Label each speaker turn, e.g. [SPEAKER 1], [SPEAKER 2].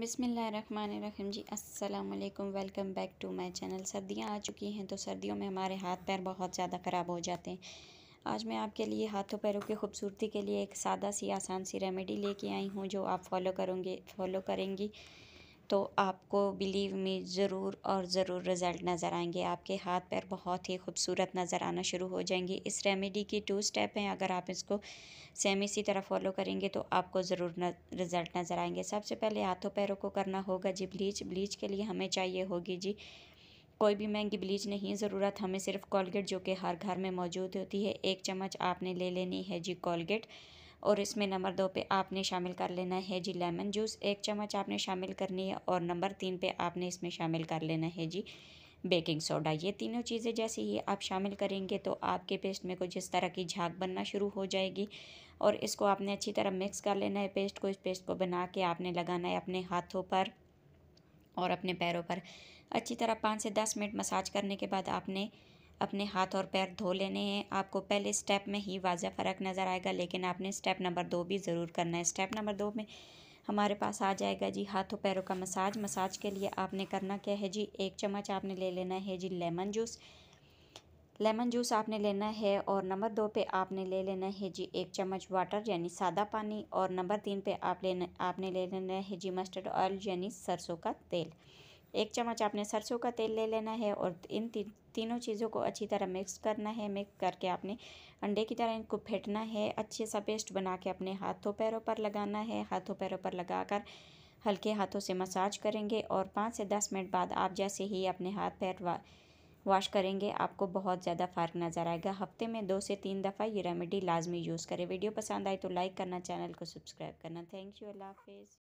[SPEAKER 1] बिसमीम जी असलकम welcome back to my channel सर्दियाँ आ चुकी हैं तो सर्दियों में हमारे हाथ पैर बहुत ज़्यादा ख़राब हो जाते हैं आज मैं आपके लिए हाथों पैरों की खूबसूरती के लिए एक सादा सी आसान सी रेमेडी लेके आई हूँ जो आप फॉलो करोगे फॉलो करेंगी तो आपको बिलीव में ज़रूर और ज़रूर रिज़ल्ट नज़र आएंगे आपके हाथ पैर बहुत ही खूबसूरत नज़र आना शुरू हो जाएंगे इस रेमेडी की टू स्टेप हैं अगर आप इसको सेम इसी तरह फॉलो करेंगे तो आपको ज़रूर रिज़ल्ट नज़र आएंगे सबसे पहले हाथों पैरों को करना होगा जी ब्लीच ब्लीच के लिए हमें चाहिए होगी जी कोई भी महंगी ब्लीच नहीं ज़रूरत हमें सिर्फ कोलगेट जो कि हर घर में मौजूद होती है एक चम्मच आपने ले लेनी है जी कोलगेट और इसमें नंबर दो पे आपने शामिल कर लेना है जी लेमन जूस एक चम्मच आपने शामिल करनी है और नंबर तीन पे आपने इसमें शामिल कर लेना है जी बेकिंग सोडा ये तीनों चीज़ें जैसे ही आप शामिल करेंगे तो आपके पेस्ट में कुछ इस तरह की झाग बनना शुरू हो जाएगी और इसको आपने अच्छी तरह मिक्स कर लेना है पेस्ट को इस पेस्ट को बना के आपने लगाना है अपने हाथों पर और अपने पैरों पर अच्छी तरह पाँच से दस मिनट मसाज करने के बाद आपने अपने हाथ और पैर धो लेने हैं आपको पहले स्टेप में ही वाजह फ़र्क नज़र आएगा लेकिन आपने स्टेप नंबर दो भी ज़रूर करना है स्टेप नंबर दो में हमारे पास आ जाएगा जी हाथों पैरों का मसाज मसाज के लिए आपने करना क्या है जी एक चम्मच आपने ले लेना है जी लेमन जूस लेमन जूस आपने लेना है और नंबर दो पे आपने ले लेना है जी एक चम्मच वाटर यानी सादा पानी और नंबर तीन पे आप लेना आपने ले लेना है जी मस्टर्ड ऑयल यानी सरसों का तेल एक चम्मच आपने सरसों का तेल ले लेना है और इन ती, तीनों चीज़ों को अच्छी तरह मिक्स करना है मिक्स करके आपने अंडे की तरह इनको फेंटना है अच्छे सा पेस्ट बना के अपने हाथों पैरों पर लगाना है हाथों पैरों पर लगाकर हल्के हाथों से मसाज करेंगे और पाँच से दस मिनट बाद आप जैसे ही अपने हाथ पैर वा, वॉश करेंगे आपको बहुत ज़्यादा फ़र्क नज़र आएगा हफ्ते में दो से तीन दफ़ा ये रेमेडी लाजमी यूज़ करें वीडियो पसंद आए तो लाइक करना चैनल को सब्सक्राइब करना थैंक यू अल्लाह हाफिज़